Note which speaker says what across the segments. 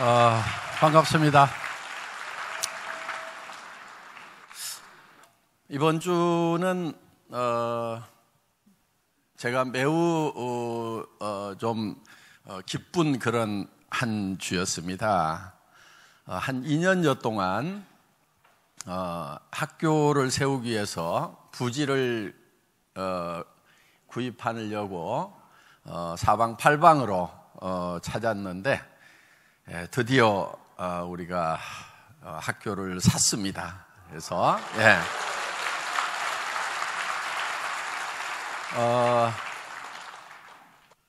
Speaker 1: 어, 반갑습니다. 이번 주는 어, 제가 매우 어, 어 좀 어, 기쁜 그런 한 주였습니다. 어, 한 2년여 동안 학교를 세우기 위해서 부지를 구입하려고 사방팔방으로 찾았는데 예, 드디어 어, 우리가 어, 학교를 샀습니다. 그래서 예. 어,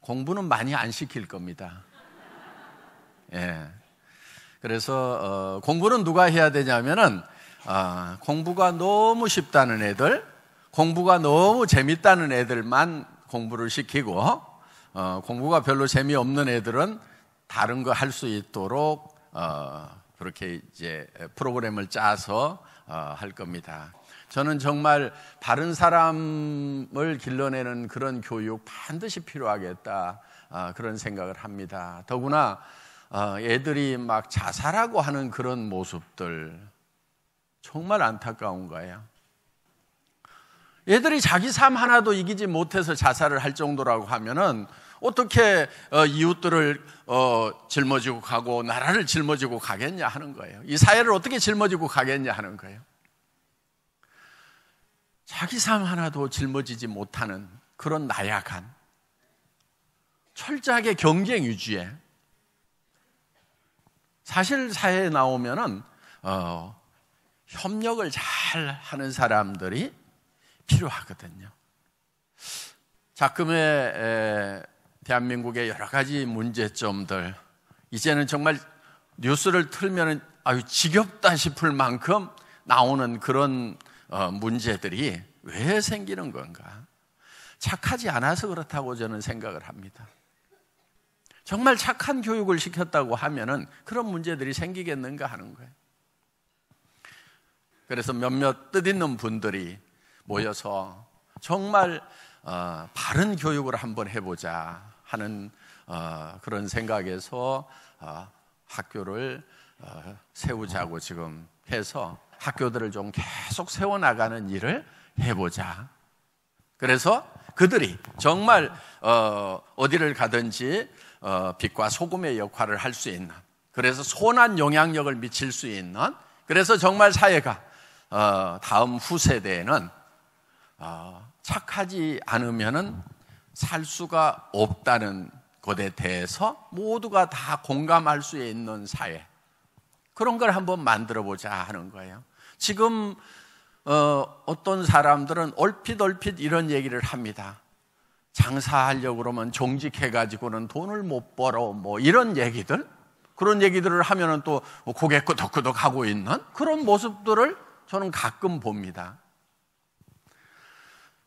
Speaker 1: 공부는 많이 안 시킬 겁니다. 예. 그래서 어, 공부는 누가 해야 되냐면은 아, 공부가 너무 쉽다는 애들, 공부가 너무 재밌다는 애들만 공부를 시키고 어, 공부가 별로 재미없는 애들은 다른 거 할 수 있도록 어, 그렇게 이제 프로그램을 짜서 어, 할 겁니다. 저는 정말 바른 사람을 길러내는 그런 교육 반드시 필요하겠다 어, 그런 생각을 합니다. 더구나 어, 애들이 막 자살하고 하는 그런 모습들 정말 안타까운 거예요. 얘들이 자기 삶 하나도 이기지 못해서 자살을 할 정도라고 하면은 어떻게 어, 이웃들을 어, 짊어지고 가고 나라를 짊어지고 가겠냐 하는 거예요. 이 사회를 어떻게 짊어지고 가겠냐 하는 거예요. 자기 삶 하나도 짊어지지 못하는 그런 나약한 철저하게 경쟁 위주의 사실 사회에 나오면은 어, 협력을 잘 하는 사람들이 필요하거든요. 작금의 대한민국의 여러 가지 문제점들 이제는 정말 뉴스를 틀면 아유 지겹다 싶을 만큼 나오는 그런 어, 문제들이 왜 생기는 건가? 착하지 않아서 그렇다고 저는 생각을 합니다. 정말 착한 교육을 시켰다고 하면은 그런 문제들이 생기겠는가 하는 거예요. 그래서 몇몇 뜻 있는 분들이 모여서 정말 어, 바른 교육을 한번 해보자 하는 어, 그런 생각에서 어, 학교를 어, 세우자고 지금 해서 학교들을 좀 계속 세워나가는 일을 해보자. 그래서 그들이 정말 어, 디를 가든지 어, 빛과 소금의 역할을 할 수 있는 그래서 소한 영향력을 미칠 수 있는 그래서 정말 사회가 어, 다음 후세대에는 착하지 않으면은 살 수가 없다는 것에 대해서 모두가 다 공감할 수 있는 사회 그런 걸 한번 만들어 보자 하는 거예요. 지금 어, 어떤 사람들은 얼핏 얼핏 이런 얘기를 합니다. 장사하려고 그러면 종직해가지고는 돈을 못 벌어 뭐 이런 얘기들 그런 얘기들을 하면은 또 고개 끄덕끄덕 하고 있는 그런 모습들을 저는 가끔 봅니다.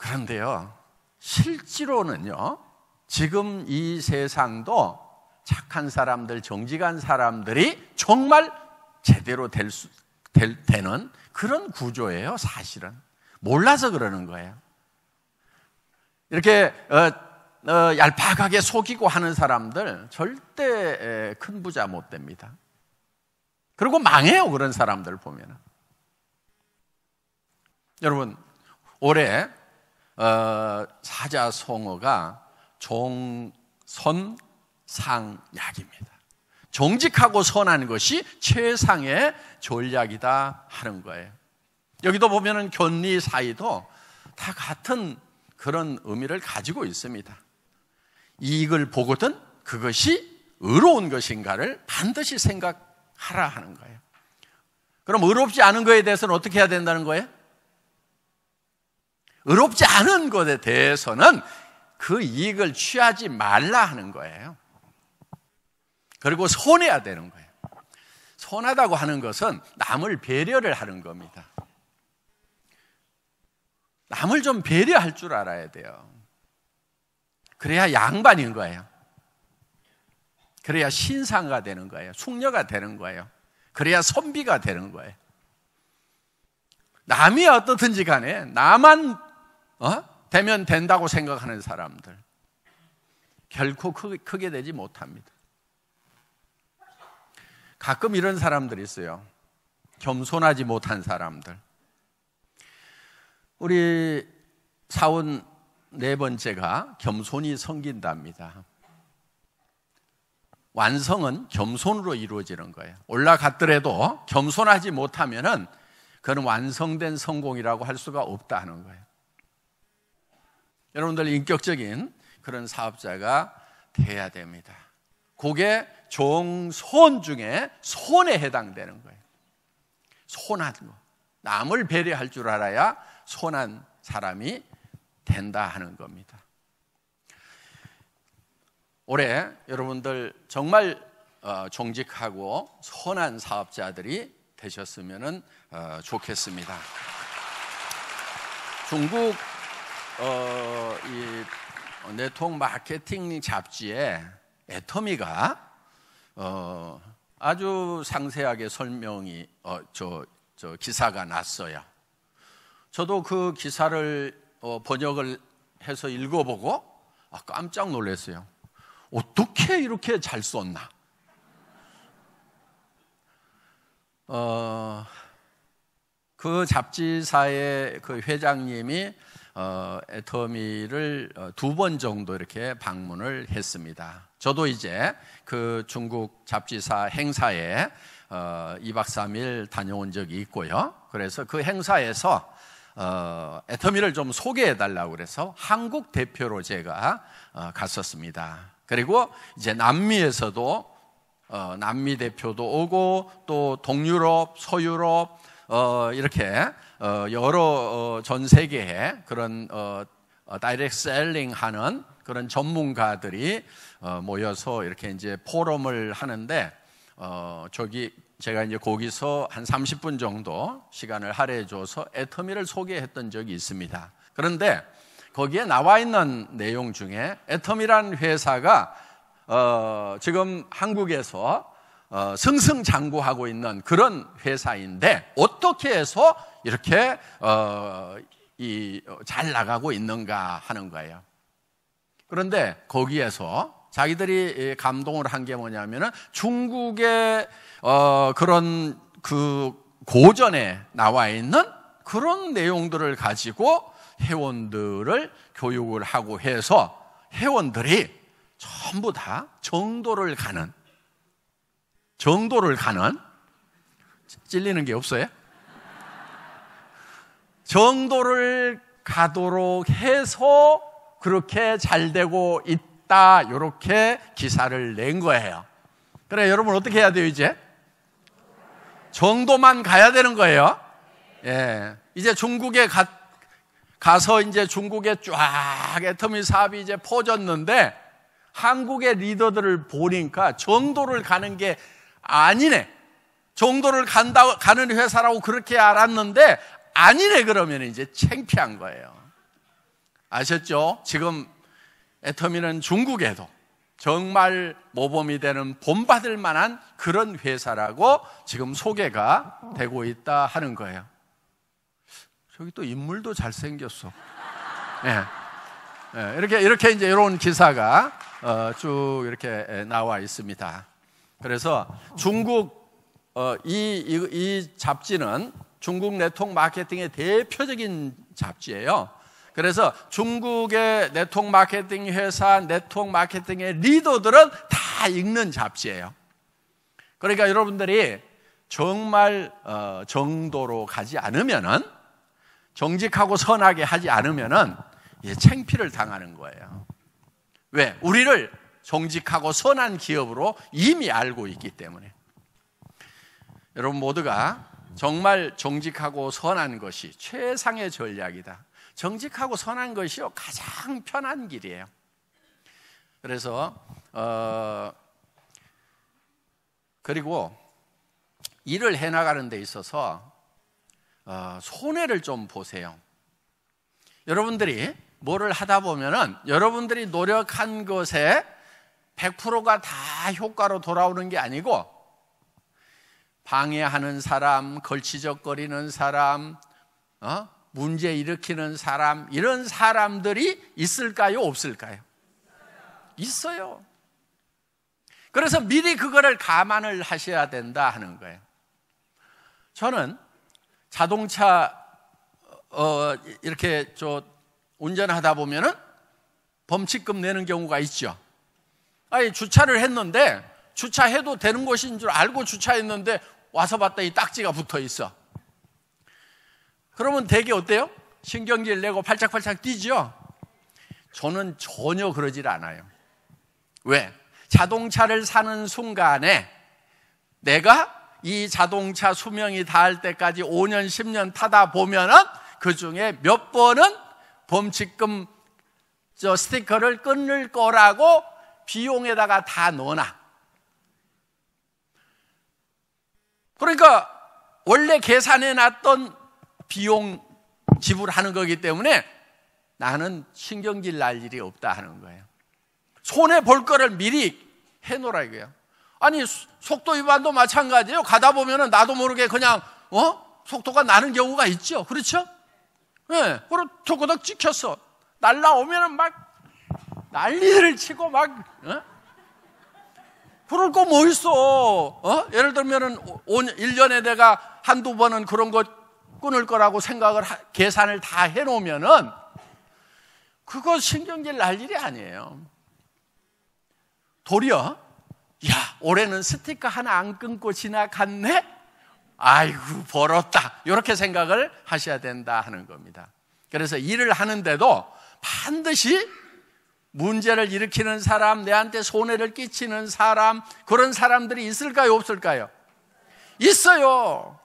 Speaker 1: 그런데요, 실제로는요, 지금 이 세상도 착한 사람들, 정직한 사람들이 정말 제대로 될 수, 될, 되는 그런 구조예요, 사실은. 몰라서 그러는 거예요. 이렇게 어, 어, 얄팍하게 속이고 하는 사람들 절대 큰 부자 못 됩니다. 그리고 망해요, 그런 사람들 보면. 여러분, 올해 어, 사자성어가 종선 상약입니다. 정직하고 선한 것이 최상의 전략이다 하는 거예요. 여기도 보면은 견리 사이도 다 같은 그런 의미를 가지고 있습니다. 이익을 보거든 그것이 의로운 것인가를 반드시 생각하라 하는 거예요. 그럼 의롭지 않은 것에 대해서는 어떻게 해야 된다는 거예요? 의롭지 않은 것에 대해서는 그 이익을 취하지 말라 하는 거예요. 그리고 손해야 되는 거예요. 손하다고 하는 것은 남을 배려를 하는 겁니다. 남을 좀 배려할 줄 알아야 돼요. 그래야 양반인 거예요. 그래야 신상가 되는 거예요. 숙녀가 되는 거예요. 그래야 선비가 되는 거예요. 남이 어떻든지 간에 나만 어? 되면 된다고 생각하는 사람들 결코 크게, 크게 되지 못합니다. 가끔 이런 사람들이 있어요. 겸손하지 못한 사람들. 우리 사원 네 번째가 겸손이 성긴답니다. 완성은 겸손으로 이루어지는 거예요. 올라갔더라도 겸손하지 못하면은 그건 완성된 성공이라고 할 수가 없다 하는 거예요. 여러분들 인격적인 그런 사업자가 돼야 됩니다. 그게 종손 중에 손에 해당되는 거예요. 손한 거. 남을 배려할 줄 알아야 손한 사람이 된다 하는 겁니다. 올해 여러분들 정말 어, 정직하고 선한 사업자들이 되셨으면 어, 좋겠습니다. 중국 어, 이 네트워크 마케팅 잡지에 애터미가 어, 아주 상세하게 설명이 어, 저, 저 기사가 났어요. 저도 그 기사를 어, 번역을 해서 읽어보고 아, 깜짝 놀랐어요. 어떻게 이렇게 잘 썼나? 어, 그 잡지사의 그 회장님이 어, 애터미를 어, 두번 정도 이렇게 방문을 했습니다. 저도 이제 그 중국 잡지사 행사에 어, 2박 3일 다녀온 적이 있고요. 그래서 그 행사에서 어, 애터미를 좀 소개해 달라고 그래서 한국 대표로 제가 어, 갔었습니다. 그리고 이제 남미에서도 어, 남미 대표도 오고 또 동유럽, 서유럽 어, 이렇게 어, 여러 어, 전 세계에 그런 어, 어 다이렉트 셀링하는 그런 전문가들이 어, 모여서 이렇게 이제 포럼을 하는데 어, 저기 제가 이제 거기서 한 30분 정도 시간을 할애해줘서 애터미를 소개했던 적이 있습니다. 그런데 거기에 나와 있는 내용 중에 애터미라는 회사가 어, 지금 한국에서 어, 승승장구하고 있는 그런 회사인데 어떻게 해서 이렇게 어, 어, 잘 나가고 있는가 하는 거예요. 그런데 거기에서 자기들이 감동을 한 게 뭐냐면은 중국의 그런 그 고전에 나와 있는 그런 내용들을 가지고 회원들을 교육을 하고 해서 회원들이 전부 다 정도를 가는 정도를 가는 찔리는 게 없어요? 정도를 가도록 해서 그렇게 잘 되고 있다. 이렇게 기사를 낸 거예요. 그래, 여러분 어떻게 해야 돼요, 이제? 정도만 가야 되는 거예요. 예. 이제 중국에 가, 가서 이제 중국에 쫙 애터미 사업이 이제 퍼졌는데 한국의 리더들을 보니까 정도를 가는 게 아니네. 정도를 간다, 가는 회사라고 그렇게 알았는데 아니네 그러면 이제 창피한 거예요. 아셨죠? 지금 애터미는 중국에도 정말 모범이 되는 본받을 만한 그런 회사라고 지금 소개가 되고 있다 하는 거예요. 저기 또 인물도 잘생겼어. 네. 네. 이렇게, 이렇게 이제 이런 기사가 어, 쭉 이렇게 나와 있습니다. 그래서 중국 어, 이, 이, 이 잡지는 중국 내통 마케팅의 대표적인 잡지예요. 그래서 중국의 네통 마케팅 회사, 네통 마케팅의 리더들은 다 읽는 잡지예요. 그러니까 여러분들이 정말 어, 정도로 가지 않으면은 정직하고 선하게 하지 않으면은 예, 챙피를 당하는 거예요. 왜? 우리를 정직하고 선한 기업으로 이미 알고 있기 때문에 여러분 모두가 정말 정직하고 선한 것이 최상의 전략이다. 정직하고 선한 것이요 가장 편한 길이에요. 그래서 어 그리고 일을 해나가는 데 있어서 어 손해를 좀 보세요. 여러분들이 뭐를 하다 보면은 여러분들이 노력한 것에 100%가 다 효과로 돌아오는 게 아니고 방해하는 사람, 걸치적거리는 사람, 어? 문제 일으키는 사람, 이런 사람들이 있을까요? 없을까요? 있어요. 그래서 미리 그거를 감안을 하셔야 된다 하는 거예요. 저는 자동차 어, 이렇게 저 운전하다 보면은 범칙금 내는 경우가 있죠. 아니 주차를 했는데 주차해도 되는 곳인 줄 알고 주차했는데 와서 봤더니 딱지가 붙어 있어. 그러면 대게 어때요? 신경질 내고 팔짝팔짝 뛰죠? 저는 전혀 그러질 않아요. 왜? 자동차를 사는 순간에 내가 이 자동차 수명이 닿을 때까지 5년, 10년 타다 보면은 그 중에 몇 번은 범칙금 저 스티커를 끊을 거라고 비용에다가 다 넣어놔. 그러니까 원래 계산해 놨던 비용 지불하는 거기 때문에 나는 신경질 날 일이 없다 하는 거예요. 손해 볼 거를 미리 해 놓으라 이거예요. 아니 속도 위반도 마찬가지예요. 가다 보면 나도 모르게 그냥 어? 속도가 나는 경우가 있죠. 그렇죠? 예. 네. 그럼 조거덕 찍혔어. 날라오면막 난리를 치고 막 어? 그럴 거뭐 있어? 어? 예를 들면 1년에 내가 한두 번은 그런 거 끊을 거라고 생각을 하, 계산을 다 해 놓으면은 그거 신경질 날 일이 아니에요. 도리어 야, 올해는 스티커 하나 안 끊고 지나갔네? 아이고, 벌었다. 이렇게 생각을 하셔야 된다 하는 겁니다. 그래서 일을 하는데도 반드시 문제를 일으키는 사람, 내한테 손해를 끼치는 사람, 그런 사람들이 있을까요? 없을까요? 있어요.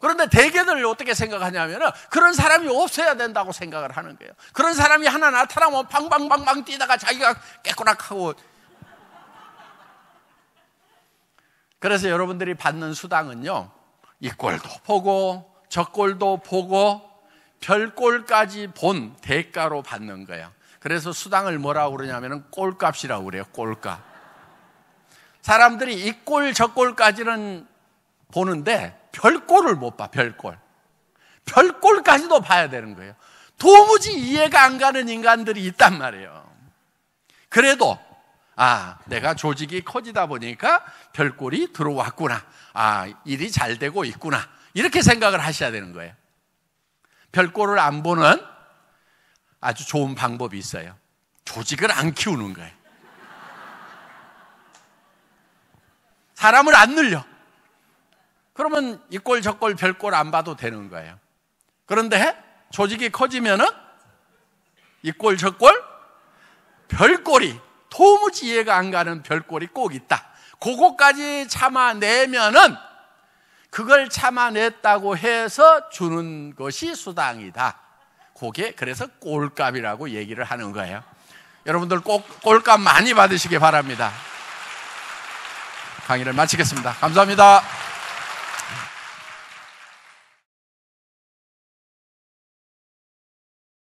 Speaker 1: 그런데 대개들 어떻게 생각하냐면 그런 사람이 없어야 된다고 생각을 하는 거예요. 그런 사람이 하나 나타나면 방방방방 뛰다가 자기가 깨꼬락하고 그래서 여러분들이 받는 수당은요. 이 꼴도 보고 저 꼴도 보고 별 꼴까지 본 대가로 받는 거예요. 그래서 수당을 뭐라고 그러냐면은 꼴값이라고 그래요. 꼴값. 사람들이 이꼴저 꼴까지는 보는데 별꼴을 못 봐. 별꼴. 별꼴까지도 봐야 되는 거예요. 도무지 이해가 안 가는 인간들이 있단 말이에요. 그래도 아, 내가 조직이 커지다 보니까 별꼴이 들어왔구나. 아, 일이 잘 되고 있구나. 이렇게 생각을 하셔야 되는 거예요. 별꼴을 안 보는 아주 좋은 방법이 있어요. 조직을 안 키우는 거예요. 사람을 안 늘려. 그러면 이 꼴, 저 꼴, 별꼴 안 봐도 되는 거예요. 그런데 조직이 커지면은 이 꼴, 저 꼴, 별 꼴이 도무지 이해가 안 가는 별 꼴이 꼭 있다. 그거까지 참아내면은 그걸 참아냈다고 해서 주는 것이 수당이다. 그게 그래서 꼴값이라고 얘기를 하는 거예요. 여러분들 꼭 꼴값 많이 받으시기 바랍니다. 강의를 마치겠습니다. 감사합니다.